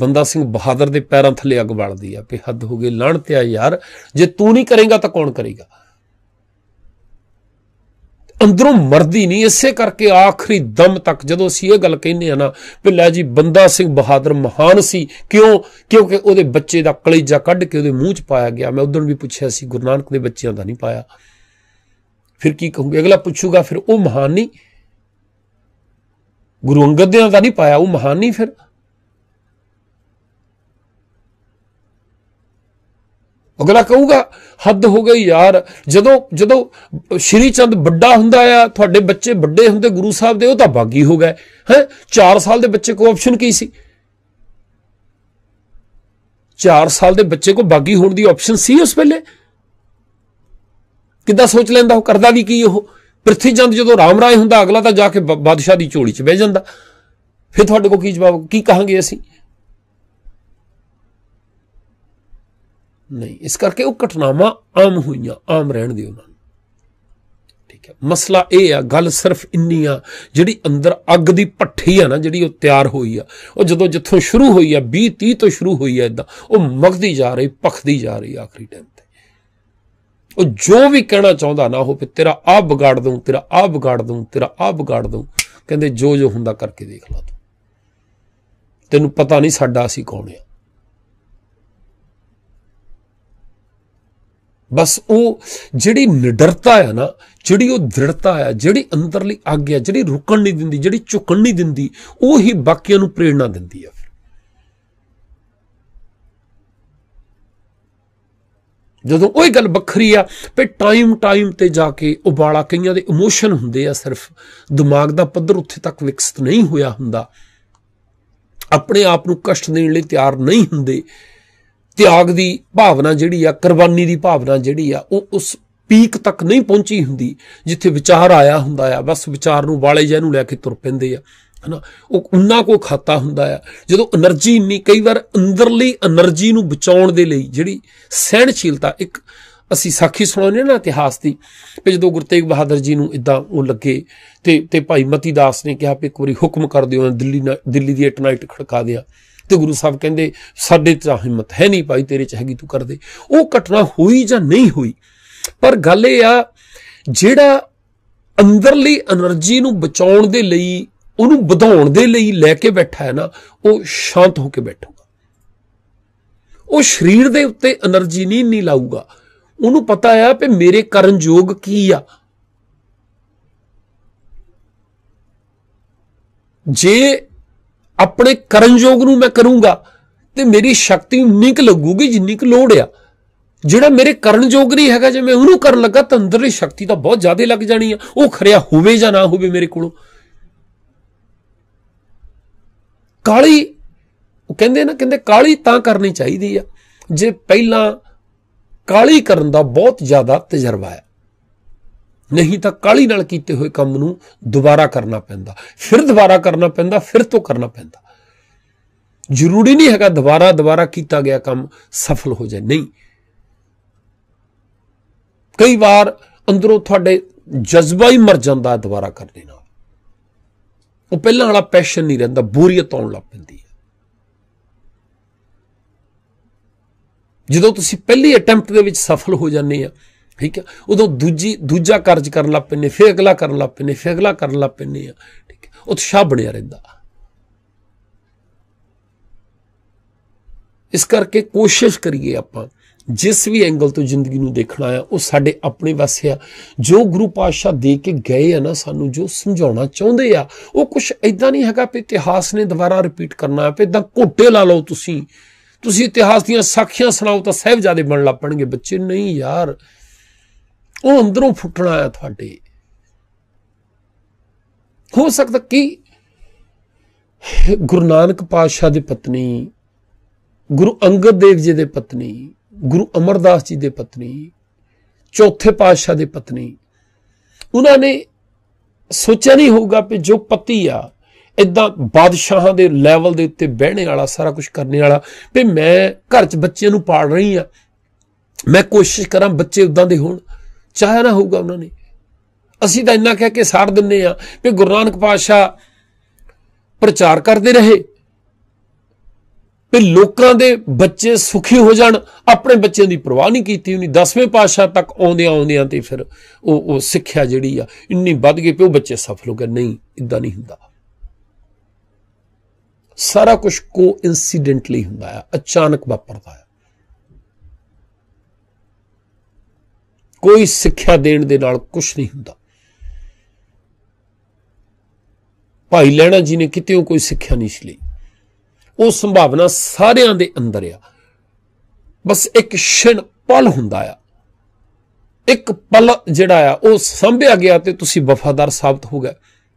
ਬੰਦਾ ਸਿੰਘ ਬਹਾਦਰ ਦੇ ਪੈਰਾਂ ਥੱਲੇ ਅੱਗ ਬਲਦੀ ਆ ਕਿ ਹੱਦ ਹੋ ਗਈ ਲੜਨ ਤੇ ਆ ਯਾਰ ਜੇ ਤੂੰ ਨਹੀਂ ਕਰੇਗਾ ਤਾਂ ਕੌਣ ਕਰੇਗਾ ਅੰਦਰੋਂ ਮਰਦੀ ਨਹੀਂ ਇਸੇ ਕਰਕੇ ਆਖਰੀ ਦਮ ਤੱਕ ਜਦੋਂ ਅਸੀਂ ਇਹ ਗੱਲ ਕਹਿੰਨੇ ਆ ਨਾ ਵੀ ਲੈ ਜੀ ਬੰਦਾ ਸਿੰਘ ਬਹਾਦਰ ਮਹਾਨ ਸੀ ਕਿਉਂ ਕਿਉਂਕਿ ਉਹਦੇ ਬੱਚੇ ਦਾ ਕਲੇਜਾ ਕੱਢ ਕੇ ਉਹਦੇ ਮੂੰਹ 'ਚ ਪਾਇਆ ਗਿਆ ਮੈਂ ਉਦੋਂ ਵੀ ਪੁੱਛਿਆ ਸੀ ਗੁਰੂ ਨਾਨਕ ਦੇ ਬੱਚਿਆਂ ਦਾ ਨਹੀਂ ਪਾਇਆ ਫਿਰ ਕੀ ਕਹੂੰਗੇ ਅਗਲਾ ਪੁੱਛੂਗਾ ਫਿਰ ਉਹ ਮਹਾਨ ਨਹੀਂ ਗੁਰੂ ਅੰਗਦ ਦੇਵ ਦਾ ਨਹੀਂ ਪਾਇਆ ਉਹ ਮਹਾਨ ਨਹੀਂ ਫਿਰ ਅਗਲਾ ਕਹੂਗਾ ਹੱਦ ਹੋ ਗਈ ਯਾਰ ਜਦੋਂ ਜਦੋਂ ਸ਼੍ਰੀ ਚੰਦ ਵੱਡਾ ਹੁੰਦਾ ਆ ਤੁਹਾਡੇ ਬੱਚੇ ਵੱਡੇ ਹੁੰਦੇ ਗੁਰੂ ਸਾਹਿਬ ਦੇ ਉਹ ਤਾਂ ਬਾਗੀ ਹੋ ਗਏ ਹੈ 4 ਸਾਲ ਦੇ ਬੱਚੇ ਕੋ ਆਪਸ਼ਨ ਕੀ ਸੀ 4 ਸਾਲ ਦੇ ਬੱਚੇ ਕੋ ਬਾਗੀ ਹੋਣ ਦੀ ਆਪਸ਼ਨ ਸੀ ਉਸ ਵੇਲੇ ਕਿੱਦਾਂ ਸੋਚ ਲੈਂਦਾ ਉਹ ਕਰਦਾ ਵੀ ਕੀ ਉਹ ਪ੍ਰਿਥੀ ਚੰਦ ਜਦੋਂ ਰਾਮ ਰਾਏ ਹੁੰਦਾ ਅਗਲਾ ਤਾਂ ਜਾ ਕੇ ਬਾਦਸ਼ਾਹ ਦੀ ਝੋਲੀ 'ਚ ਬਹਿ ਜਾਂਦਾ ਫਿਰ ਤੁਹਾਡੇ ਕੋ ਕੀ ਜਵਾਬ ਕੀ ਕਹਾਂਗੇ ਅਸੀਂ ਨਹੀਂ ਇਸ ਕਰਕੇ ਉਹ ਘਟਨਾਵਾਂ ਆਮ ਹੋਈਆਂ ਆਮ ਰਹਿਣ ਦੀ ਉਹਨਾਂ ਨੂੰ ਠੀਕ ਹੈ ਮਸਲਾ ਇਹ ਆ ਗੱਲ ਸਿਰਫ ਇੰਨੀ ਆ ਜਿਹੜੀ ਅੰਦਰ ਅੱਗ ਦੀ ਪੱਠੀ ਆ ਨਾ ਜਿਹੜੀ ਉਹ ਤਿਆਰ ਹੋਈ ਆ ਉਹ ਜਦੋਂ ਜਿੱਥੋਂ ਸ਼ੁਰੂ ਹੋਈ ਆ 20 30 ਤੋਂ ਸ਼ੁਰੂ ਹੋਈ ਆ ਇਦਾਂ ਉਹ ਮਗਦੀ ਜਾ ਰਹੀ ਪਖਦੀ ਜਾ ਰਹੀ ਆਖਰੀ ਟਾਈਮ ਤੇ ਉਹ ਜੋ ਵੀ ਕਹਿਣਾ ਚਾਹੁੰਦਾ ਨਾ ਹੋਵੇ ਤੇਰਾ ਆ ਵਿਗਾੜ ਦੂੰ ਤੇਰਾ ਆ ਵਿਗਾੜ ਦੂੰ ਤੇਰਾ ਆ ਵਿਗਾੜ ਦੂੰ ਕਹਿੰਦੇ ਜੋ ਜੋ ਹੁੰਦਾ ਕਰਕੇ ਦੇਖ ਲਾ ਤੂੰ ਤੈਨੂੰ ਪਤਾ ਨਹੀਂ ਸਾਡਾ ਅਸੀਂ ਕੌਣ ਆ ਬਸ ਉਹ ਜਿਹੜੀ ਨਿਡਰਤਾ ਆ ਨਾ ਜਿਹੜੀ ਉਹ ਦ੍ਰਿੜਤਾ ਆ ਜਿਹੜੀ ਅੰਦਰਲੀ ਅੱਗ ਆ ਜਿਹੜੀ ਰੁਕਣ ਨਹੀਂ ਦਿੰਦੀ ਜਿਹੜੀ ਝੁਕਣ ਨਹੀਂ ਦਿੰਦੀ ਉਹ ਹੀ ਬਾਕੀਆਂ ਨੂੰ ਪ੍ਰੇਰਣਾ ਦਿੰਦੀ ਆ ਜਦੋਂ ਉਹ ਗੱਲ ਵੱਖਰੀ ਆ ਤੇ ਟਾਈਮ ਟਾਈਮ ਤੇ ਜਾ ਕੇ ਉਬਾਲਾ ਕਈਆਂ ਦੇ ਇਮੋਸ਼ਨ ਹੁੰਦੇ ਆ ਸਿਰਫ ਦਿਮਾਗ ਦਾ ਪੱਧਰ ਉੱਥੇ ਤੱਕ ਵਿਕਸਿਤ ਨਹੀਂ ਹੋਇਆ ਹੁੰਦਾ ਆਪਣੇ ਆਪ ਨੂੰ ਕਸ਼ਟ ਦੇਣ ਲਈ ਤਿਆਰ ਨਹੀਂ ਹੁੰਦੇ ਤਿਆਗ ਦੀ ਭਾਵਨਾ ਜਿਹੜੀ ਆ ਕੁਰਬਾਨੀ ਦੀ ਭਾਵਨਾ ਜਿਹੜੀ ਆ ਉਹ ਉਸ ਪੀਕ ਤੱਕ ਨਹੀਂ ਪਹੁੰਚੀ ਹੁੰਦੀ ਜਿੱਥੇ ਵਿਚਾਰ ਆਇਆ ਹੁੰਦਾ ਆ ਬਸ ਵਿਚਾਰ ਨੂੰ ਵਾਲੇ ਜੈ ਨੂੰ ਲੈ ਕੇ ਤੁਰ ਪੈਂਦੇ ਆ ਹਨਾ ਉਹ ਉਹਨਾਂ ਕੋ ਖਾਤਾ ਹੁੰਦਾ ਆ ਜਦੋਂ એનર્ਜੀ ਇੰਨੀ ਕਈ ਵਾਰ ਅੰਦਰਲੀ એનર્ਜੀ ਨੂੰ ਬਚਾਉਣ ਦੇ ਲਈ ਜਿਹੜੀ ਸਹਿਣਸ਼ੀਲਤਾ ਇੱਕ ਅਸੀਂ ਸਾਖੀ ਸੁਣਾਉਂਦੇ ਨਾ ਇਤਿਹਾਸ ਦੀ ਕਿ ਜਦੋਂ ਗੁਰੂ ਤੇਗ ਬਹਾਦਰ ਜੀ ਨੂੰ ਇਦਾਂ ਉਹ ਲੱਗੇ ਤੇ ਤੇ ਭਾਈ ਮਤੀ ਦਾਸ ਨੇ ਕਿਹਾ ਕਿ ਇੱਕ ਵਾਰੀ ਹੁਕਮ ਕਰ ਦਿਓ ਦਿੱਲੀ ਦਿੱਲੀ ਦੀ ਇਟ ਨਾਈਟ ਖੜਕਾ ਦਿਆ ਤੇ ਗੁਰੂ ਸਾਹਿਬ ਕਹਿੰਦੇ ਸਾਡੇ ਤਾਂ ਹਿੰਮਤ ਹੈ ਨਹੀਂ ਭਾਈ ਤੇਰੇ ਚ ਹੈਗੀ ਤੂੰ ਕਰ ਦੇ ਉਹ ਘਟਨਾ ਹੋਈ ਜਾਂ ਨਹੀਂ ਹੋਈ ਪਰ ਗੱਲ ਇਹ ਆ ਜਿਹੜਾ ਅੰਦਰਲੀ એનર્ਜੀ ਨੂੰ ਬਚਾਉਣ ਦੇ ਲਈ ਉਹਨੂੰ ਵਧਾਉਣ ਦੇ ਲਈ ਲੈ ਕੇ ਬੈਠਾ ਹੈ ਨਾ ਉਹ ਸ਼ਾਂਤ ਹੋ ਕੇ ਬੈਠੂਗਾ ਉਹ ਸਰੀਰ ਦੇ ਉੱਤੇ એનર્ਜੀ ਨਹੀਂ ਨਹੀਂ ਲਾਊਗਾ ਉਹਨੂੰ ਪਤਾ ਆ ਕਿ ਮੇਰੇ ਕਰਨ ਯੋਗ ਕੀ ਆ ਜੇ ਆਪਣੇ ਕਰਨਯੋਗ ਨੂੰ ਮੈਂ ਕਰੂੰਗਾ ਤੇ ਮੇਰੀ ਸ਼ਕਤੀ ਨਿਕ ਲੱਗੂਗੀ ਜਿੰਨੀ ਕੁ ਲੋੜ ਆ ਜਿਹੜਾ ਮੇਰੇ ਕਰਨਯੋਗ ਨਹੀਂ ਹੈਗਾ ਜੇ ਮੈਂ ਉਹਨੂੰ ਕਰਨ ਲੱਗਾ ਤਾਂ ਅੰਦਰਲੀ ਸ਼ਕਤੀ ਤਾਂ ਬਹੁਤ ਜ਼ਿਆਦਾ ਲੱਗ ਜਾਣੀ ਆ ਉਹ ਖਰਿਆ ਹੋਵੇ ਜਾਂ ਨਾ ਹੋਵੇ ਮੇਰੇ ਕੋਲੋਂ ਕਾਲੀ ਉਹ ਕਹਿੰਦੇ ਨਾ ਕਹਿੰਦੇ ਕਾਲੀ ਤਾਂ ਕਰਨੀ ਚਾਹੀਦੀ ਆ ਜੇ ਪਹਿਲਾਂ ਕਾਲੀ ਕਰਨ ਦਾ ਬਹੁਤ ਜ਼ਿਆਦਾ ਤਜਰਬਾ ਹੈ ਨਹੀਂ ਤਾਂ ਕਾਲੀ ਨਾਲ ਕੀਤੇ ਹੋਏ ਕੰਮ ਨੂੰ ਦੁਬਾਰਾ ਕਰਨਾ ਪੈਂਦਾ ਫਿਰ ਦੁਬਾਰਾ ਕਰਨਾ ਪੈਂਦਾ ਫਿਰ ਤੋਂ ਕਰਨਾ ਪੈਂਦਾ ਜ਼ਰੂਰੀ ਨਹੀਂ ਹੈਗਾ ਦੁਬਾਰਾ ਦੁਬਾਰਾ ਕੀਤਾ ਗਿਆ ਕੰਮ ਸਫਲ ਹੋ ਜਾਏ ਨਹੀਂ ਕਈ ਵਾਰ ਅੰਦਰੋਂ ਤੁਹਾਡੇ ਜਜ਼ਬਾ ਹੀ ਮਰ ਜਾਂਦਾ ਦੁਬਾਰਾ ਕਰਦੇ ਨਾਲ ਉਹ ਪਹਿਲਾਂ ਵਾਲਾ ਪੈਸ਼ਨ ਨਹੀਂ ਰਹਿੰਦਾ ਬੋਰੀਅਤ ਆਉਣ ਲੱਗ ਪੈਂਦੀ ਹੈ ਜਦੋਂ ਤੁਸੀਂ ਪਹਿਲੀ ਅਟੈਂਪਟ ਦੇ ਵਿੱਚ ਸਫਲ ਹੋ ਜਾਂਦੇ ਆ ਠੀਕ ਹੈ ਉਦੋਂ ਦੂਜੀ ਦੂਜਾ ਕਾਰਜ ਕਰਨ ਲੱਗ ਪੈਨੇ ਫੇਰ ਅਗਲਾ ਕਰਨ ਲੱਗ ਪੈਨੇ ਫੇਰ ਅਗਲਾ ਕਰਨ ਲੱਗ ਪੈਨੇ ਆ ਠੀਕ ਹੈ ਉਤਸ਼ਾਹ ਬਣਿਆ ਰਹਿੰਦਾ ਇਸ ਕਰਕੇ ਕੋਸ਼ਿਸ਼ ਕਰੀਏ ਆਪਾਂ ਜਿਸ ਵੀ ਐਂਗਲ ਤੋਂ ਜ਼ਿੰਦਗੀ ਨੂੰ ਦੇਖਣਾ ਆ ਉਹ ਸਾਡੇ ਆਪਣੇ ਵਾਸਤੇ ਆ ਜੋ ਗੁਰੂ ਪਾਤਸ਼ਾਹ ਦੇ ਕੇ ਗਏ ਆ ਨਾ ਸਾਨੂੰ ਜੋ ਸਮਝਾਉਣਾ ਚਾਹੁੰਦੇ ਆ ਉਹ ਕੁਝ ਐਦਾਂ ਨਹੀਂ ਹੈਗਾ ਕਿ ਇਤਿਹਾਸ ਨੇ ਦੁਬਾਰਾ ਰਿਪੀਟ ਕਰਨਾ ਆ ਪੇ ਇਦਾਂ ਘੋਟੇ ਲਾ ਲਓ ਤੁਸੀਂ ਤੁਸੀਂ ਇਤਿਹਾਸ ਦੀਆਂ ਸਾਖੀਆਂ ਸੁਣਾਓ ਤਾਂ ਸਹਿਬਜ਼ਾਦੇ ਬਣ ਲੱਪਣਗੇ ਬੱਚੇ ਨਹੀਂ ਯਾਰ ਉਹ ਅੰਦਰੋਂ ਫੁੱਟਣਾ ਹੈ ਤੁਹਾਡੇ ਹੋ ਸਕਦਾ ਕਿ ਗੁਰੂ ਨਾਨਕ ਪਾਤਸ਼ਾਹ ਦੀ ਪਤਨੀ ਗੁਰੂ ਅੰਗਦ ਦੇਵ ਜੀ ਦੇ ਪਤਨੀ ਗੁਰੂ ਅਮਰਦਾਸ ਜੀ ਦੇ ਪਤਨੀ ਚੌਥੇ ਪਾਤਸ਼ਾਹ ਦੇ ਪਤਨੀ ਉਹਨਾਂ ਨੇ ਸੋਚਿਆ ਨਹੀਂ ਹੋਊਗਾ ਕਿ ਜੋ ਪਤੀ ਆ ਇਦਾਂ ਬਾਦਸ਼ਾਹਾਂ ਦੇ ਲੈਵਲ ਦੇ ਉੱਤੇ ਬਹਿਣੇ ਵਾਲਾ ਸਾਰਾ ਕੁਝ ਕਰਨੇ ਵਾਲਾ ਵੀ ਮੈਂ ਘਰ 'ਚ ਬੱਚਿਆਂ ਨੂੰ ਪਾਲ ਰਹੀ ਆ ਮੈਂ ਕੋਸ਼ਿਸ਼ ਕਰਾਂ ਬੱਚੇ ਉਦਾਂ ਦੇ ਹੋਣ ਚਾਹਿਆ ਨਾ ਹੋਊਗਾ ਉਹਨਾਂ ਨੇ ਅਸੀਂ ਤਾਂ ਇੰਨਾ ਕਹਿ ਕੇ ਸਾੜ ਦਿੰਨੇ ਆ ਵੀ ਗੁਰੂ ਨਾਨਕ ਪਾਤਸ਼ਾਹ ਪ੍ਰਚਾਰ ਕਰਦੇ ਰਹੇ ਵੀ ਲੋਕਾਂ ਦੇ ਬੱਚੇ ਸੁਖੀ ਹੋ ਜਾਣ ਆਪਣੇ ਬੱਚਿਆਂ ਦੀ ਪਰਵਾਹ ਨਹੀਂ ਕੀਤੀ ਉਹਨੇ 10ਵੇਂ ਪਾਤਸ਼ਾਹ ਤੱਕ ਆਉਂਦਿਆਂ ਆਉਂਦਿਆਂ ਤੇ ਫਿਰ ਉਹ ਉਹ ਸਿੱਖਿਆ ਜਿਹੜੀ ਆ ਇੰਨੀ ਵੱਧ ਗਈ ਪਿਓ ਬੱਚੇ ਸਫਲ ਹੋ ਗਏ ਨਹੀਂ ਇਦਾਂ ਨਹੀਂ ਹੁੰਦਾ ਸਾਰਾ ਕੁਝ ਕੋ ਇਨਸੀਡੈਂਟਲੀ ਹੁੰਦਾ ਆ ਅਚਾਨਕ ਵਾਪਰਦਾ ਆ ਕੋਈ ਸਿੱਖਿਆ ਦੇਣ ਦੇ ਨਾਲ ਕੁਝ ਨਹੀਂ ਹੁੰਦਾ ਭਾਈ ਲੈਣਾ ਜੀ ਨੇ ਕਿਤੇ ਕੋਈ ਸਿੱਖਿਆ ਨਹੀਂ ਲਈ ਉਹ ਸੰਭਾਵਨਾ ਸਾਰਿਆਂ ਦੇ ਅੰਦਰ ਆ ਬਸ ਇੱਕ ਛਣ ਪਲ ਹੁੰਦਾ ਆ ਇੱਕ ਪਲ ਜਿਹੜਾ ਆ ਉਹ ਸੰਭਿਆ ਗਿਆ ਤੇ ਤੁਸੀਂ ਵਫਾਦਾਰ ਸਾਬਤ ਹੋ ਗਏ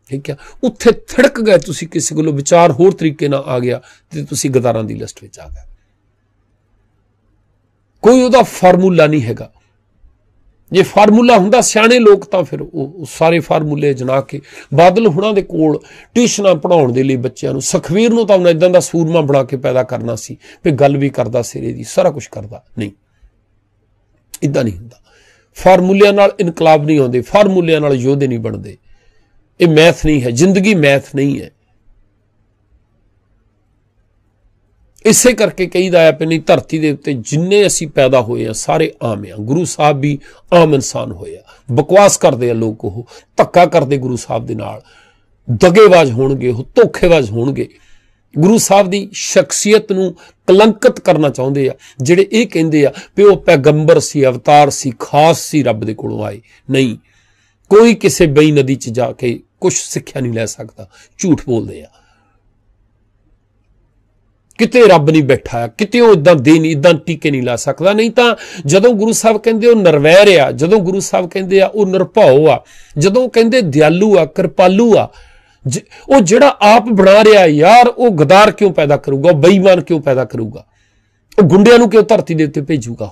ਠੀਕ ਆ ਉੱਥੇ ਥੜਕ ਗਏ ਤੁਸੀਂ ਕਿਸੇ ਕੋਲੋਂ ਵਿਚਾਰ ਹੋਰ ਤਰੀਕੇ ਨਾਲ ਆ ਗਿਆ ਤੇ ਤੁਸੀਂ ਗਦਾਰਾਂ ਦੀ ਲਿਸਟ ਵਿੱਚ ਆ ਗਏ ਕੋਈ ਉਹਦਾ ਫਾਰਮੂਲਾ ਨਹੀਂ ਹੈਗਾ ਜੇ ਫਾਰਮੂਲਾ ਹੁੰਦਾ ਸਿਆਣੇ ਲੋਕ ਤਾਂ ਫਿਰ ਉਹ ਸਾਰੇ ਫਾਰਮੂਲੇ ਜਨਾ ਕੇ ਬਾਦਲ ਹੁਣਾਂ ਦੇ ਕੋਲ ਟਿਊਸ਼ਨਾਂ ਪੜਾਉਣ ਦੇ ਲਈ ਬੱਚਿਆਂ ਨੂੰ ਸਖਵੀਰ ਨੂੰ ਤਾਂ ਉਹਨਾਂ ਇਦਾਂ ਦਾ ਸੂਰਮਾ ਬਣਾ ਕੇ ਪੈਦਾ ਕਰਨਾ ਸੀ ਵੀ ਗੱਲ ਵੀ ਕਰਦਾ ਸਿਰੇ ਦੀ ਸਾਰਾ ਕੁਝ ਕਰਦਾ ਨਹੀਂ ਇਦਾਂ ਨਹੀਂ ਹੁੰਦਾ ਫਾਰਮੂਲਿਆਂ ਨਾਲ ਇਨਕਲਾਬ ਨਹੀਂ ਆਉਂਦੇ ਫਾਰਮੂਲਿਆਂ ਨਾਲ ਯੋਧੇ ਨਹੀਂ ਬਣਦੇ ਇਹ ਮੈਥ ਨਹੀਂ ਹੈ ਜ਼ਿੰਦਗੀ ਮੈਥ ਨਹੀਂ ਹੈ ਇਸੇ ਕਰਕੇ ਕਹੀਦਾ ਹੈ ਆਪਣੀ ਧਰਤੀ ਦੇ ਉੱਤੇ ਜਿੰਨੇ ਅਸੀਂ ਪੈਦਾ ਹੋਏ ਆ ਸਾਰੇ ਆਮ ਆ ਗੁਰੂ ਸਾਹਿਬ ਵੀ ਆਮ ਇਨਸਾਨ ਹੋਇਆ ਬਕਵਾਸ ਕਰਦੇ ਆ ਲੋਕ ਉਹ ਧੱਕਾ ਕਰਦੇ ਗੁਰੂ ਸਾਹਿਬ ਦੇ ਨਾਲ ਦਗੇਬਾਜ਼ ਹੋਣਗੇ ਉਹ ਧੋਖੇਬਾਜ਼ ਹੋਣਗੇ ਗੁਰੂ ਸਾਹਿਬ ਦੀ ਸ਼ਖਸੀਅਤ ਨੂੰ ਕਲੰਕਿਤ ਕਰਨਾ ਚਾਹੁੰਦੇ ਆ ਜਿਹੜੇ ਇਹ ਕਹਿੰਦੇ ਆ ਕਿ ਉਹ ਪੈਗੰਬਰ ਸੀ ਅਵਤਾਰ ਸੀ ਖਾਸ ਸੀ ਰੱਬ ਦੇ ਕੋਲੋਂ ਆਏ ਨਹੀਂ ਕੋਈ ਕਿਸੇ ਬਈ ਨਦੀ 'ਚ ਜਾ ਕੇ ਕੁਝ ਸਿੱਖਿਆ ਨਹੀਂ ਲੈ ਸਕਦਾ ਝੂਠ ਬੋਲਦੇ ਆ ਕਿਤੇ ਰੱਬ ਨਹੀਂ ਬੈਠਾ ਕਿਤੇ ਉਹ ਇਦਾਂ ਦੇ ਨਹੀਂ ਇਦਾਂ ਟੀਕੇ ਨਹੀਂ ਲਾ ਸਕਦਾ ਨਹੀਂ ਤਾਂ ਜਦੋਂ ਗੁਰੂ ਸਾਹਿਬ ਕਹਿੰਦੇ ਉਹ ਨਰਵੈਰ ਆ ਜਦੋਂ ਗੁਰੂ ਸਾਹਿਬ ਕਹਿੰਦੇ ਆ ਉਹ ਨਿਰਭਉ ਆ ਜਦੋਂ ਕਹਿੰਦੇ ਦਿਆਲੂ ਆ ਕਿਰਪਾਲੂ ਆ ਉਹ ਜਿਹੜਾ ਆਪ ਬਣਾ ਰਿਹਾ ਯਾਰ ਉਹ ਗਦਾਰ ਕਿਉਂ ਪੈਦਾ ਕਰੂਗਾ ਉਹ ਬੇਈਮਾਨ ਕਿਉਂ ਪੈਦਾ ਕਰੂਗਾ ਉਹ ਗੁੰਡਿਆਂ ਨੂੰ ਕਿਉਂ ਧਰਤੀ ਦੇ ਉੱਤੇ ਭੇਜੂਗਾ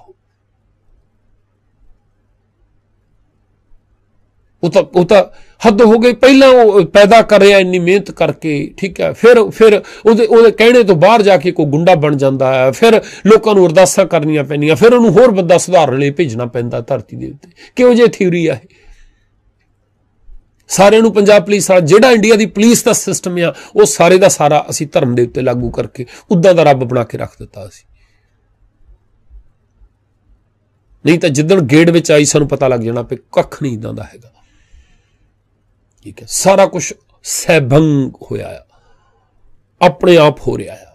ਉਹ ਤਾਂ ਉਹ ਤਾਂ ਹੱਦ ਹੋ ਗਈ ਪਹਿਲਾਂ ਉਹ ਪੈਦਾ ਕਰ ਰਿਹਾ ਇੰਨੀ ਮਿਹਨਤ ਕਰਕੇ ਠੀਕ ਹੈ ਫਿਰ ਫਿਰ ਉਹਦੇ ਉਹਦੇ ਕਹਿਣੇ ਤੋਂ ਬਾਹਰ ਜਾ ਕੇ ਕੋਈ ਗੁੰਡਾ ਬਣ ਜਾਂਦਾ ਹੈ ਫਿਰ ਲੋਕਾਂ ਨੂੰ ਅਰਦਾਸਾਂ ਕਰਨੀਆਂ ਪੈਂਦੀਆਂ ਫਿਰ ਉਹਨੂੰ ਹੋਰ ਬੰਦਾ ਸੁਧਾਰਨ ਲਈ ਭੇਜਣਾ ਪੈਂਦਾ ਧਰਤੀ ਦੇ ਉੱਤੇ ਕਿਉਂ ਜੇ ਥਿਊਰੀ ਆ ਇਹ ਸਾਰਿਆਂ ਨੂੰ ਪੰਜਾਬ ਪੁਲਿਸ ਆ ਜਿਹੜਾ ਇੰਡੀਆ ਦੀ ਪੁਲਿਸ ਦਾ ਸਿਸਟਮ ਆ ਉਹ ਸਾਰੇ ਦਾ ਸਾਰਾ ਅਸੀਂ ਧਰਮ ਦੇ ਉੱਤੇ ਲਾਗੂ ਕਰਕੇ ਉਦਾਂ ਦਾ ਰੱਬ ਬਣਾ ਕੇ ਰੱਖ ਦਿੱਤਾ ਸੀ ਨਹੀਂ ਤਾਂ ਜਿੱਦਣ ਗੇਟ ਵਿੱਚ ਆਈ ਸਾਨੂੰ ਪਤਾ ਲੱਗ ਜਾਣਾ ਕਿ ਕੱਖ ਨਹੀਂ ਇਦਾਂ ਦਾ ਹੈਗਾ ਠੀਕ ਹੈ ਸਾਰਾ ਕੁਝ ਸੈਭੰਗ ਹੋਇਆ ਆ ਆਪਣੇ ਆਪ ਹੋ ਰਿਹਾ ਆ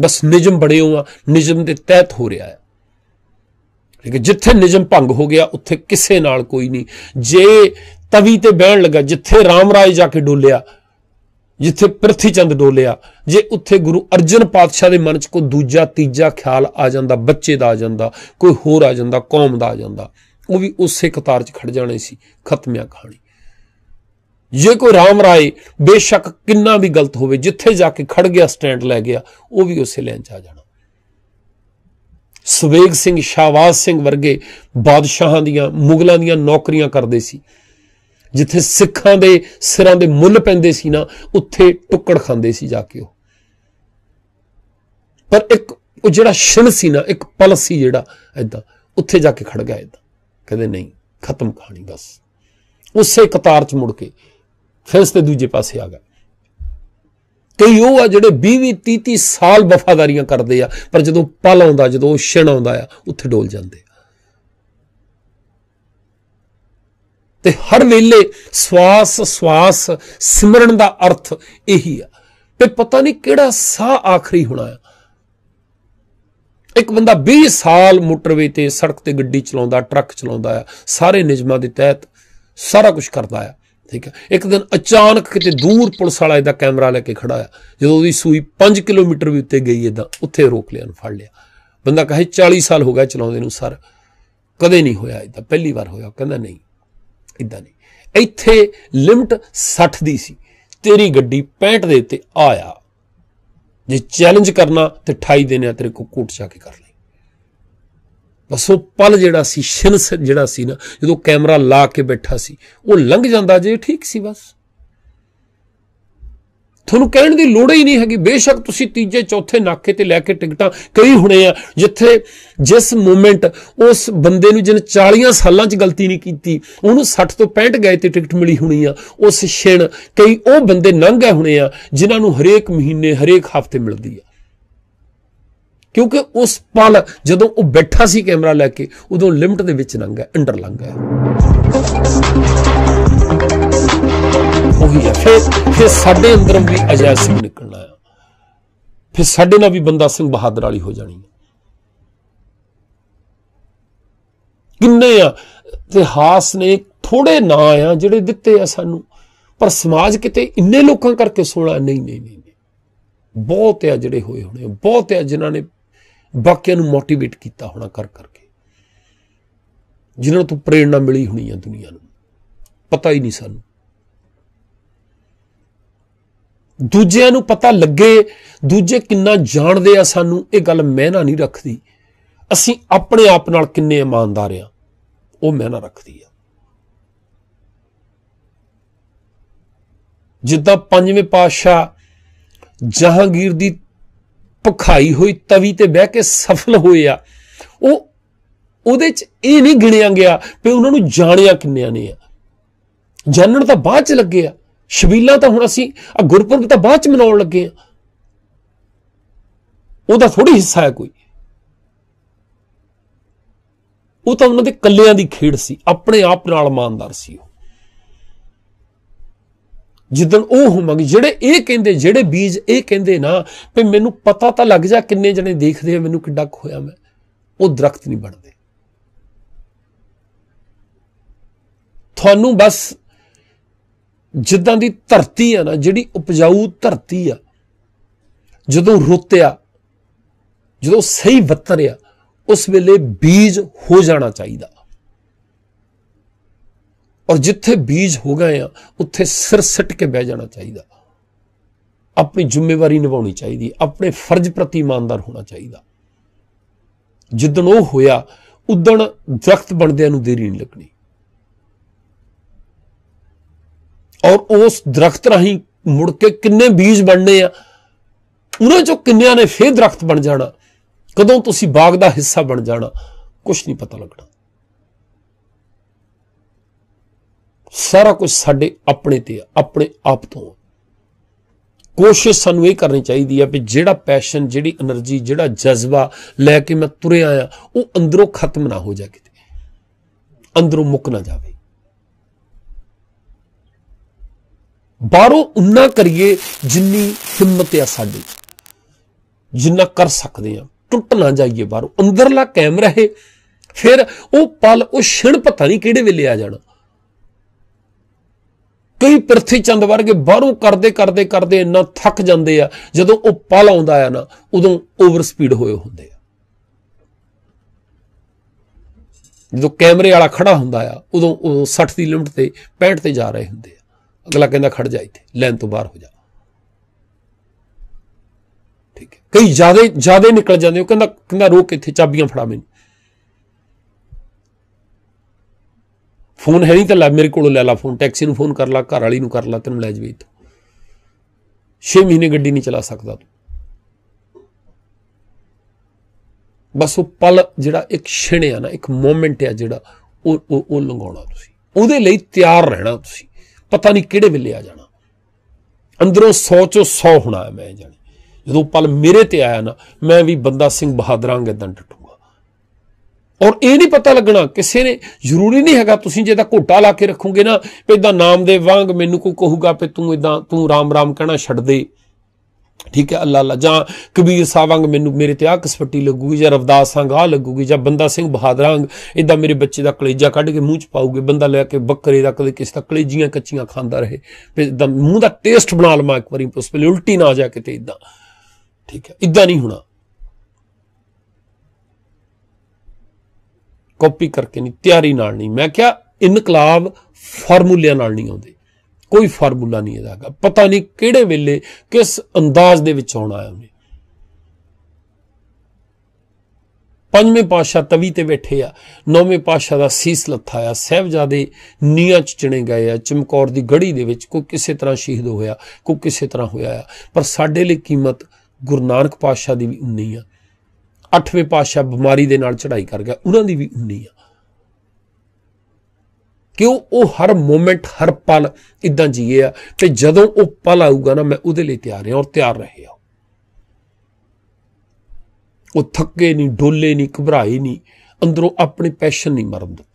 ਬਸ ਨਿਜਮ ਬੜੇ ਹੋਆ ਨਿਜਮ ਦੇ ਤਹਿਤ ਹੋ ਰਿਹਾ ਹੈ ਠੀਕ ਹੈ ਜਿੱਥੇ ਨਿਜਮ ਭੰਗ ਹੋ ਗਿਆ ਉੱਥੇ ਕਿਸੇ ਨਾਲ ਕੋਈ ਨਹੀਂ ਜੇ ਤਵੀ ਤੇ ਬਹਿਣ ਲੱਗਾ ਜਿੱਥੇ ਰਾਮ ਰਾਏ ਜਾ ਕੇ ਡੋਲਿਆ ਜਿੱਥੇ ਪ੍ਰਥੀ ਚੰਦ ਡੋਲਿਆ ਜੇ ਉੱਥੇ ਗੁਰੂ ਅਰਜਨ ਪਾਤਸ਼ਾਹ ਦੇ ਮਨ 'ਚ ਕੋਈ ਦੂਜਾ ਤੀਜਾ ਖਿਆਲ ਆ ਜਾਂਦਾ ਬੱਚੇ ਦਾ ਆ ਜਾਂਦਾ ਕੋਈ ਹੋਰ ਆ ਜਾਂਦਾ ਕੌਮ ਦਾ ਆ ਜਾਂਦਾ ਉਹ ਵੀ ਉਸੇ ਕਤਾਰ 'ਚ ਖੜ ਜਾਣੇ ਸੀ ਖਤਮਿਆ ਕਹਾਣੀ ਜੇ ਕੋਈ ਰਾਮ ਰਾਏ ਬੇਸ਼ੱਕ ਕਿੰਨਾ ਵੀ ਗਲਤ ਹੋਵੇ ਜਿੱਥੇ ਜਾ ਕੇ ਖੜ ਗਿਆ ਸਟੈਂਡ ਲੈ ਗਿਆ ਉਹ ਵੀ ਉਸੇ ਲੈਣ 'ਚ ਆ ਜਾਣਾ ਸੁਵੇਗ ਸਿੰਘ ਸ਼ਾਵਾਜ਼ ਸਿੰਘ ਵਰਗੇ ਬਾਦਸ਼ਾਹਾਂ ਦੀਆਂ ਮੁਗਲਾਂ ਦੀਆਂ ਨੌਕਰੀਆਂ ਕਰਦੇ ਸੀ ਜਿੱਥੇ ਸਿੱਖਾਂ ਦੇ ਸਿਰਾਂ ਦੇ ਮੁੱਲ ਪੈਂਦੇ ਸੀ ਨਾ ਉੱਥੇ ਟੁੱਕੜ ਖਾਂਦੇ ਸੀ ਜਾ ਕੇ ਉਹ ਪਰ ਇੱਕ ਉਹ ਜਿਹੜਾ ਸ਼ਿਨ ਸੀ ਨਾ ਇੱਕ ਪਲਸ ਸੀ ਜਿਹੜਾ ਐਦਾਂ ਉੱਥੇ ਜਾ ਕੇ ਖੜ ਗਿਆ ਐਦਾਂ ਕਹਿੰਦੇ ਨਹੀਂ ਖਤਮ ਕਹਾਣੀ ਬਸ ਉਸੇ ਕਤਾਰ 'ਚ ਮੁੜ ਕੇ ਫਿਰ ਤੇ ਦੂਜੇ ਪਾਸੇ ਆ ਗਏ ਕਈ ਉਹ ਆ ਜਿਹੜੇ 20 20 30 ਸਾਲ ਵਫਾਦਾਰੀਆਂ ਕਰਦੇ ਆ ਪਰ ਜਦੋਂ ਪਲ ਆਉਂਦਾ ਜਦੋਂ ਛਣ ਆਉਂਦਾ ਆ ਉੱਥੇ ਡੋਲ ਜਾਂਦੇ ਤੇ ਹਰ ਵੇਲੇ ਸਵਾਸ ਸਵਾਸ ਸਿਮਰਨ ਦਾ ਅਰਥ ਇਹੀ ਆ ਤੇ ਪਤਾ ਨਹੀਂ ਕਿਹੜਾ ਸਾਹ ਆਖਰੀ ਹੋਣਾ ਆ ਇੱਕ ਬੰਦਾ 20 ਸਾਲ ਮੋਟਰਵੇ ਤੇ ਸੜਕ ਤੇ ਗੱਡੀ ਚਲਾਉਂਦਾ ਟਰੱਕ ਚਲਾਉਂਦਾ ਆ ਸਾਰੇ ਨਿਯਮਾਂ ਦੇ ਤਹਿਤ ਸਾਰਾ ਕੁਝ ਕਰਦਾ ਆ ਠੀਕ ਹੈ ਇੱਕ ਦਿਨ ਅਚਾਨਕ ਕਿਤੇ ਦੂਰ ਪੁਲਿਸ ਵਾਲਾ ਇਹਦਾ ਕੈਮਰਾ ਲੈ ਕੇ ਖੜਾ ਆ ਜਦੋਂ ਉਹਦੀ ਸੂਈ 5 ਕਿਲੋਮੀਟਰ ਵੀ ਉੱਤੇ ਗਈ ਇਦਾਂ ਉੱਥੇ ਰੋਕ ਲਿਆ ਨੂੰ ਫੜ ਲਿਆ ਬੰਦਾ ਕਹੇ 40 ਸਾਲ ਹੋ ਗਿਆ ਚਲਾਉਂਦੇ ਨੂੰ ਸਰ ਕਦੇ ਨਹੀਂ ਹੋਇਆ ਇਦਾਂ ਪਹਿਲੀ ਵਾਰ ਹੋਇਆ ਕਹਿੰਦਾ ਨਹੀਂ ਇਦਾਂ ਨਹੀਂ ਇੱਥੇ ਲਿਮਟ 60 ਦੀ ਸੀ ਤੇਰੀ ਗੱਡੀ 65 ਦੇ ਉੱਤੇ ਆਇਆ ਜੇ ਚੈਲੰਜ ਕਰਨਾ ਤੇ 28 ਦਿਨ ਆ ਤੇਰੇ ਕੋ ਕੋਟ ਜਾ ਕੇ ਕਰ ਲਈ ਬਸ ਉਹ ਪਲ ਜਿਹੜਾ ਸੀ ਸ਼ਿਨਸ ਜਿਹੜਾ ਸੀ ਨਾ ਜਦੋਂ ਕੈਮਰਾ ਲਾ ਕੇ ਬੈਠਾ ਸੀ ਉਹ ਲੰਘ ਜਾਂਦਾ ਜੇ ਠੀਕ ਸੀ ਬਸ ਤੁਹਾਨੂੰ ਕਹਿਣ ਦੀ ਲੋੜ ਹੀ ਨਹੀਂ ਹੈਗੀ ਬੇਸ਼ੱਕ ਤੁਸੀਂ ਤੀਜੇ ਚੌਥੇ ਨਾਕੇ ਤੇ ਲੈ ਕੇ ਟਿਕਟਾਂ ਕਈ ਹੁਣੇ ਆ ਜਿੱਥੇ ਜਿਸ ਮੂਮੈਂਟ ਉਸ ਬੰਦੇ ਨੂੰ ਜਿਹਨੇ 40 ਸਾਲਾਂ 'ਚ ਗਲਤੀ ਨਹੀਂ ਕੀਤੀ ਉਹਨੂੰ 60 ਤੋਂ 65 ਗਏ ਤੇ ਟਿਕਟ ਮਿਲੀ ਹੋਣੀ ਆ ਉਸ ਛਿਣ ਕਈ ਉਹ ਬੰਦੇ ਲੰਘ ਗਏ ਹੋਣੇ ਆ ਜਿਨ੍ਹਾਂ ਨੂੰ ਹਰੇਕ ਮਹੀਨੇ ਹਰੇਕ ਹਫ਼ਤੇ ਮਿਲਦੀ ਆ ਕਿਉਂਕਿ ਉਸ ਪਲ ਜਦੋਂ ਉਹ ਬੈਠਾ ਸੀ ਕੈਮਰਾ ਲੈ ਕੇ ਉਦੋਂ ਲਿਮਟ ਦੇ ਵਿੱਚ ਲੰਘਾ ਅੰਡਰ ਹੈ ਉਹੀ ਹੈ ਫਿਰ ਫਿਰ ਸਾਡੇ ਅੰਦਰ ਵੀ ਅਜੈ ਸਿੰਘ ਨਿਕਲਣਾ ਆ ਫਿਰ ਸਾਡੇ ਨਾਲ ਵੀ ਬੰਦਾ ਸਿੰਘ ਬਹਾਦਰ ਵਾਲੀ ਹੋ ਜਾਣੀ ਹੈ ਕਿੰਨੇ ਆ ਇਤਿਹਾਸ ਨੇ ਥੋੜੇ ਨਾਂ ਆ ਜਿਹੜੇ ਦਿੱਤੇ ਆ ਸਾਨੂੰ ਪਰ ਸਮਾਜ ਕਿਤੇ ਇੰਨੇ ਲੋਕਾਂ ਕਰਕੇ ਸੋਣਾ ਨਹੀਂ ਨਹੀਂ ਨਹੀਂ ਬਹੁਤ ਆ ਜਿਹੜੇ ਹੋਏ ਹੋਣੇ ਬਹੁਤ ਆ ਜਿਨ੍ਹਾਂ ਨੇ ਬਾਕੀਆਂ ਨੂੰ ਮੋਟੀਵੇਟ ਕੀਤਾ ਹੋਣਾ ਕਰ ਕਰਕੇ ਜਿਨ੍ਹਾਂ ਤੋਂ ਪ੍ਰੇਰਣਾ ਮਿਲੀ ਹੋਣੀ ਆ ਦੁਨੀਆ ਨੂੰ ਪਤਾ ਹੀ ਨਹੀਂ ਸਾਨੂੰ ਦੂਜਿਆਂ ਨੂੰ ਪਤਾ ਲੱਗੇ ਦੂਜੇ ਕਿੰਨਾ ਜਾਣਦੇ ਆ ਸਾਨੂੰ ਇਹ ਗੱਲ ਮਹਿਨਾ ਨਹੀਂ ਰੱਖਦੀ ਅਸੀਂ ਆਪਣੇ ਆਪ ਨਾਲ ਕਿੰਨੇ ਇਮਾਨਦਾਰ ਆ ਉਹ ਮਹਿਨਾ ਰੱਖਦੀ ਆ ਜਿੱਦਾਂ ਪੰਜਵੇਂ ਪਾਤਸ਼ਾਹ ਜਹਾਂਗੀਰ ਦੀ ਭਖਾਈ ਹੋਈ ਤਵੀ ਤੇ ਬਹਿ ਕੇ ਸਫਲ ਹੋਏ ਆ ਉਹ ਉਹਦੇ ਚ ਇਹ ਨਹੀਂ ਗਿਣਿਆ ਗਿਆ ਕਿ ਉਹਨਾਂ ਨੂੰ ਜਾਣਿਆ ਕਿੰਨਿਆਂ ਨੇ ਆ ਜਾਣਨ ਤਾਂ ਬਾਅਦ ਚ ਲੱਗਿਆ ਸ਼ਬੀਲਾ ਤਾਂ ਹੁਣ ਅਸੀਂ ਆ ਗੁਰਪੁਰਬ ਤਾਂ ਬਾਅਦ ਚ ਮਨਾਉਣ ਲੱਗੇ ਆ ਉਹਦਾ ਥੋੜੀ ਹਿੱਸਾ ਹੈ ਕੋਈ ਉਹ ਤਾਂ ਉਹਨਾਂ ਦੇ ਕੱਲਿਆਂ ਦੀ ਖੇਡ ਸੀ ਆਪਣੇ ਆਪ ਨਾਲ ਇਮਾਨਦਾਰ ਸੀ ਉਹ ਜਿੱਦਣ ਉਹ ਹੋਵਾਂਗੇ ਜਿਹੜੇ ਇਹ ਕਹਿੰਦੇ ਜਿਹੜੇ ਬੀਜ ਇਹ ਕਹਿੰਦੇ ਨਾ ਵੀ ਮੈਨੂੰ ਪਤਾ ਤਾਂ ਲੱਗ ਜਾ ਕਿੰਨੇ ਜਣੇ ਦੇਖਦੇ ਆ ਮੈਨੂੰ ਕਿੱਡਾ ਖੋਇਆ ਮੈਂ ਉਹ ਦਰਖਤ ਨਹੀਂ ਬਣਦੇ ਤੁਹਾਨੂੰ ਬਸ ਜਿੱਦਾਂ ਦੀ ਧਰਤੀ ਆ ਨਾ ਜਿਹੜੀ ਉਪਜਾਊ ਧਰਤੀ ਆ ਜਦੋਂ ਰੁੱਤ ਆ ਜਦੋਂ ਸਹੀ ਬੱਤਰ ਆ ਉਸ ਵੇਲੇ ਬੀਜ ਹੋ ਜਾਣਾ ਚਾਹੀਦਾ ਔਰ ਜਿੱਥੇ ਬੀਜ ਹੋ ਗਏ ਆ ਉੱਥੇ ਸਿਰ ਸਿੱਟ ਕੇ ਬਹਿ ਜਾਣਾ ਚਾਹੀਦਾ ਆਪਣੀ ਜ਼ਿੰਮੇਵਾਰੀ ਨਿਭਾਉਣੀ ਚਾਹੀਦੀ ਆਪਣੇ ਫਰਜ਼ ਪ੍ਰਤੀ ਇਮਾਨਦਾਰ ਹੋਣਾ ਚਾਹੀਦਾ ਜਿੱਦਣ ਉਹ ਹੋਇਆ ਉਦਣ ਜ਼ਖਤ ਬਣਦਿਆਂ ਨੂੰ ਦੇਰੀ ਨਹੀਂ ਲੱਗਣੀ ਔਰ ਉਸ ਦਰਖਤ ਰਾਹੀਂ ਮੁੜ ਕੇ ਕਿੰਨੇ ਬੀਜ ਬਣਨੇ ਆ ਉਹਨਾਂ ਚੋਂ ਕਿੰਨਿਆਂ ਨੇ ਫੇਰ ਦਰਖਤ ਬਣ ਜਾਣਾ ਕਦੋਂ ਤੁਸੀਂ ਬਾਗ ਦਾ ਹਿੱਸਾ ਬਣ ਜਾਣਾ ਕੁਝ ਨਹੀਂ ਪਤਾ ਲੱਗਣਾ ਸਾਰਾ ਕੁਝ ਸਾਡੇ ਆਪਣੇ ਤੇ ਆ ਆਪਣੇ ਆਪ ਤੋਂ ਕੋਸ਼ਿਸ਼ ਸਾਨੂੰ ਇਹ ਕਰਨੀ ਚਾਹੀਦੀ ਆ ਕਿ ਜਿਹੜਾ ਪੈਸ਼ਨ ਜਿਹੜੀ એનર્ਜੀ ਜਿਹੜਾ ਜਜ਼ਬਾ ਲੈ ਕੇ ਮੈਂ ਤੁਰਿਆ ਆ ਉਹ ਅੰਦਰੋਂ ਖਤਮ ਨਾ ਹੋ ਜਾ ਕਿਤੇ ਅੰਦਰੋਂ ਮੁੱਕ ਨਾ ਜਾਵੇ ਬਾਹਰੋਂ ਉਨਾ ਕਰੀਏ ਜਿੰਨੀ ਹਿੰਮਤ ਆ ਸਾਡੀ ਜਿੰਨਾ ਕਰ ਸਕਦੇ ਆ ਟੁੱਟ ਨਾ ਜਾਈਏ ਬਾਹਰੋਂ ਅੰਦਰਲਾ ਕੈਮਰਾ ਰਹੇ ਫਿਰ ਉਹ ਪਲ ਉਹ ਛਿਣ ਪਤਾ ਨਹੀਂ ਕਿਹੜੇ ਵੇਲੇ ਆ ਜਾਣਾ ਕਈ ਪ੍ਰਥੀ ਚੰਦ ਵਰਗੇ ਬਾਹਰੋਂ ਕਰਦੇ ਕਰਦੇ ਕਰਦੇ ਇੰਨਾ ਥੱਕ ਜਾਂਦੇ ਆ ਜਦੋਂ ਉਹ ਪਲ ਆਉਂਦਾ ਆ ਨਾ ਉਦੋਂ ਓਵਰ ਸਪੀਡ ਹੋਏ ਹੁੰਦੇ ਆ ਜਦੋਂ ਕੈਮਰੇ ਵਾਲਾ ਖੜਾ ਹੁੰਦਾ ਆ ਉਦੋਂ ਉਹ 60 ਦੀ ਲਿਮਟ ਤੇ 65 ਤੇ ਜਾ ਰਹੇ ਹੁੰਦੇ ਆ ਅਗਲਾ ਕਹਿੰਦਾ ਖੜ ਜਾ ਇੱਥੇ ਲਾਈਨ ਤੋਂ ਬਾਹਰ ਹੋ ਜਾ ਠੀਕ ਹੈ ਕਈ ਜਿਆਦੇ ਜਿਆਦੇ ਨਿਕਲ ਜਾਂਦੇ ਉਹ ਕਹਿੰਦਾ ਕਹਿੰਦਾ ਰੋਕ ਇੱਥੇ ਚਾਬੀਆਂ ਫੜਾ ਮੈਨੂੰ ਫੋਨ ਹੈ ਨਹੀਂ ਤਾਂ ਲੈ ਮੇਰੇ ਕੋਲੋਂ ਲੈ ਲਾ ਫੋਨ ਟੈਕਸੀ ਨੂੰ ਫੋਨ ਕਰ ਲਾ ਘਰ ਵਾਲੀ ਨੂੰ ਕਰ ਲਾ ਤੈਨੂੰ ਲੈ ਜਵੇ ਇੱਥੋਂ 6 ਮਹੀਨੇ ਗੱਡੀ ਨਹੀਂ ਚਲਾ ਸਕਦਾ ਤੂੰ ਬਸ ਉਹ ਪਲ ਜਿਹੜਾ ਇੱਕ ਛਿਣਿਆ ਨਾ ਇੱਕ ਮੂਮੈਂਟ ਹੈ ਜਿਹੜਾ ਉਹ ਉਹ ਲੰਘਾਉਣਾ ਤੁਸੀਂ ਉਹਦੇ ਲਈ ਤਿਆਰ ਰਹਿਣਾ ਤੁਸੀਂ ਪਤਾ ਨਹੀਂ ਕਿਹੜੇ ਵੇਲੇ ਆ ਜਾਣਾ ਅੰਦਰੋਂ 100 ਚੋਂ 100 ਹੋਣਾ ਮੈਂ ਜਾਣੀ ਜਦੋਂ ਪਲ ਮੇਰੇ ਤੇ ਆਇਆ ਨਾ ਮੈਂ ਵੀ ਬੰਦਾ ਸਿੰਘ ਬਹਾਦਰਾਂਗੇ ਦੰਡ ਟਟੂਗਾ ਔਰ ਇਹ ਨਹੀਂ ਪਤਾ ਲੱਗਣਾ ਕਿਸੇ ਨੇ ਜ਼ਰੂਰੀ ਨਹੀਂ ਹੈਗਾ ਤੁਸੀਂ ਜੇ ਤਾਂ ਘੋਟਾ ਲਾ ਕੇ ਰੱਖੋਗੇ ਨਾ ਪੇ ਇਦਾਂ ਨਾਮ ਦੇ ਵਾਂਗ ਮੈਨੂੰ ਕੋਈ ਕਹੂਗਾ ਪੇ ਤੂੰ ਇਦਾਂ ਤੂੰ ਰਾਮ ਰਾਮ ਕਹਿਣਾ ਛੱਡ ਦੇ ਠੀਕ ਹੈ ਅੱਲਾ ਅੱਲਾ ਜਾਂ ਕਬੀਰ ਵਾਂਗ ਮੈਨੂੰ ਮੇਰੇ ਤੇ ਆ ਕਸਪੱਟੀ ਲੱਗੂਗੀ ਜਾਂ ਰਵਦਾਸ ਸੰਗ ਆ ਲੱਗੂਗੀ ਜਾਂ ਬੰਦਾ ਸਿੰਘ ਬਹਾਦਰਾਂਗ ਇਦਾਂ ਮੇਰੇ ਬੱਚੇ ਦਾ ਕਲੇਜਾ ਕੱਢ ਕੇ ਮੂੰਹ ਚ ਪਾਉਗੇ ਬੰਦਾ ਲੈ ਕੇ ਬੱਕਰੇ ਦਾ ਕਦੇ ਕਿਸ ਦਾ ਕਲੇਜੀਆਂ ਕੱਚੀਆਂ ਖਾਂਦਾ ਰਹੇ ਫਿਰ ਮੂੰਹ ਦਾ ਟੇਸਟ ਬਣਾ ਲਵਾਂ ਇੱਕ ਵਾਰੀ ਉਸ ਵੇਲੇ ਉਲਟੀ ਨਾ ਆ ਜਾ ਕਿਤੇ ਇਦਾਂ ਠੀਕ ਹੈ ਇਦਾਂ ਨਹੀਂ ਹੋਣਾ ਕਾਪੀ ਕਰਕੇ ਨਹੀਂ ਤਿਆਰੀ ਨਾਲ ਨਹੀਂ ਮੈਂ ਕਿਹਾ ਇਨਕਲਾਬ ਫਾਰਮੂਲਿਆਂ ਨਾਲ ਨਹੀਂ ਆਉਂਦੇ ਕੋਈ ਫਾਰਮੂਲਾ ਨਹੀਂ ਇਹਦਾ ਪਤਾ ਨਹੀਂ ਕਿਹੜੇ ਵੇਲੇ ਕਿਸ ਅੰਦਾਜ਼ ਦੇ ਵਿੱਚ ਆਉਣਾ ਹੈ ਉਹਨੇ ਪੰਜਵੇਂ ਪਾਸ਼ਾ ਤਵੀ ਤੇ ਬੈਠੇ ਆ ਨੌਵੇਂ ਪਾਸ਼ਾ ਦਾ ਸੀਸ ਲੱਥਾਇਆ ਸਹਿਬਜ਼ਾਦੇ ਨੀਆਂ ਚ ਚਣੇ ਗਏ ਆ ਚਮਕੌਰ ਦੀ ਗੜੀ ਦੇ ਵਿੱਚ ਕੋਈ ਕਿਸੇ ਤਰ੍ਹਾਂ ਸ਼ਹੀਦ ਹੋਇਆ ਕੋਈ ਕਿਸੇ ਤਰ੍ਹਾਂ ਹੋਇਆ ਆ ਪਰ ਸਾਡੇ ਲਈ ਕੀਮਤ ਗੁਰੂ ਨਾਨਕ ਪਾਸ਼ਾ ਦੀ ਵੀ ਉਨੀ ਆ ਅੱਠਵੇਂ ਪਾਸ਼ਾ ਬਿਮਾਰੀ ਦੇ ਨਾਲ ਚੜ੍ਹਾਈ ਕਰ ਗਿਆ ਉਹਨਾਂ ਦੀ ਵੀ ਉਨੀ ਆ ਕਿ ਉਹ ਹਰ ਮੂਮੈਂਟ ਹਰ ਪਲ ਇਦਾਂ ਜੀਏ ਆ ਤੇ ਜਦੋਂ ਉਹ ਪਲ ਆਊਗਾ ਨਾ ਮੈਂ ਉਹਦੇ ਲਈ ਤਿਆਰ ਹਾਂ ਔਰ ਤਿਆਰ ਰਹੇ ਹਾਂ ਉਹ ਥੱਕੇ ਨਹੀਂ ਡੋਲੇ ਨਹੀਂ ਘਬਰਾਏ ਨਹੀਂ ਅੰਦਰੋਂ ਆਪਣੇ ਪੈਸ਼ਨ ਨਹੀਂ ਮਰਨ ਦਿੱਤਾ